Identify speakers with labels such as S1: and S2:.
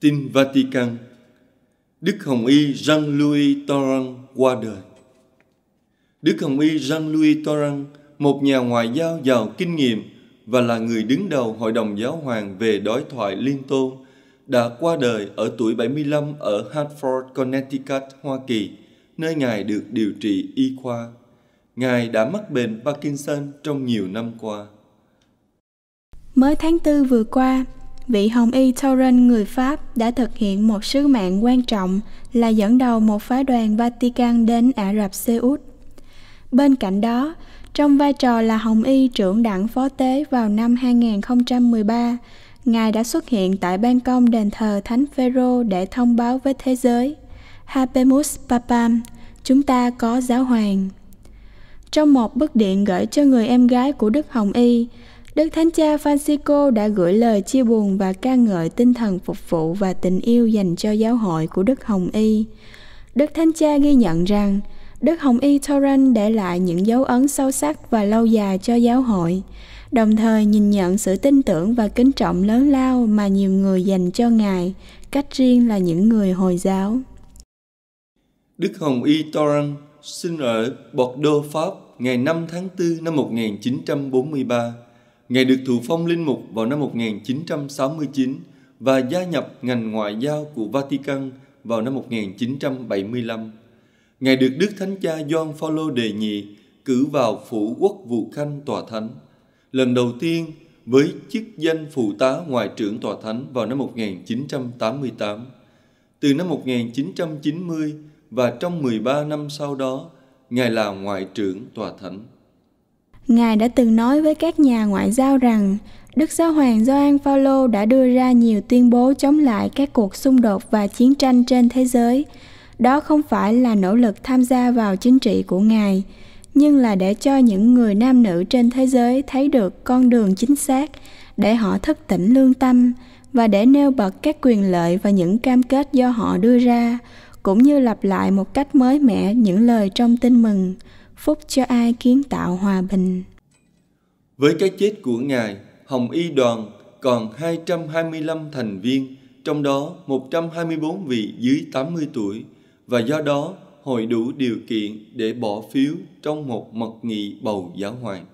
S1: Tin Vatican Đức Hồng Y Jean-Louis Torrent qua đời Đức Hồng Y Jean-Louis Torrent, một nhà ngoại giao giàu kinh nghiệm và là người đứng đầu Hội đồng Giáo hoàng về đối thoại liên tôn, đã qua đời ở tuổi 75 ở Hartford, Connecticut, Hoa Kỳ, nơi Ngài được điều trị y khoa. Ngài đã mắc bệnh Parkinson trong nhiều năm qua.
S2: Mới tháng 4 vừa qua, vị Hồng Y Tauren người Pháp đã thực hiện một sứ mạng quan trọng là dẫn đầu một phái đoàn Vatican đến Ả Rập Xê Út. Bên cạnh đó, trong vai trò là Hồng Y trưởng đảng phó tế vào năm 2013, Ngài đã xuất hiện tại ban công đền thờ Thánh Phaero để thông báo với thế giới Habemus Papam, chúng ta có giáo hoàng. Trong một bức điện gửi cho người em gái của Đức Hồng Y, Đức Thánh Cha Francisco đã gửi lời chia buồn và ca ngợi tinh thần phục vụ và tình yêu dành cho giáo hội của Đức Hồng Y. Đức Thánh Cha ghi nhận rằng Đức Hồng Y Thoran để lại những dấu ấn sâu sắc và lâu dài cho giáo hội, đồng thời nhìn nhận sự tin tưởng và kính trọng lớn lao mà nhiều người dành cho Ngài, cách riêng là những người Hồi giáo.
S1: Đức Hồng Y Thoran sinh ở Bordeaux, Pháp ngày 5 tháng 4 năm 1943 Ngài được thụ phong linh mục vào năm 1969 và gia nhập ngành ngoại giao của Vatican vào năm 1975. Ngài được Đức Thánh Cha Gioan Phaolô đề nhị cử vào phủ quốc vụ khanh tòa thánh. Lần đầu tiên với chức danh phụ tá ngoại trưởng tòa thánh vào năm 1988. Từ năm 1990 và trong 13 năm sau đó, Ngài là ngoại trưởng tòa thánh.
S2: Ngài đã từng nói với các nhà ngoại giao rằng Đức Giáo Hoàng Gioan Phaolô đã đưa ra nhiều tuyên bố chống lại các cuộc xung đột và chiến tranh trên thế giới. Đó không phải là nỗ lực tham gia vào chính trị của Ngài, nhưng là để cho những người nam nữ trên thế giới thấy được con đường chính xác để họ thức tỉnh lương tâm và để nêu bật các quyền lợi và những cam kết do họ đưa ra, cũng như lặp lại một cách mới mẻ những lời trong tin mừng phúc cho ai kiến tạo hòa bình.
S1: Với cái chết của Ngài, Hồng Y đoàn còn 225 thành viên, trong đó 124 vị dưới 80 tuổi, và do đó hội đủ điều kiện để bỏ phiếu trong một mật nghị bầu giáo hoàng.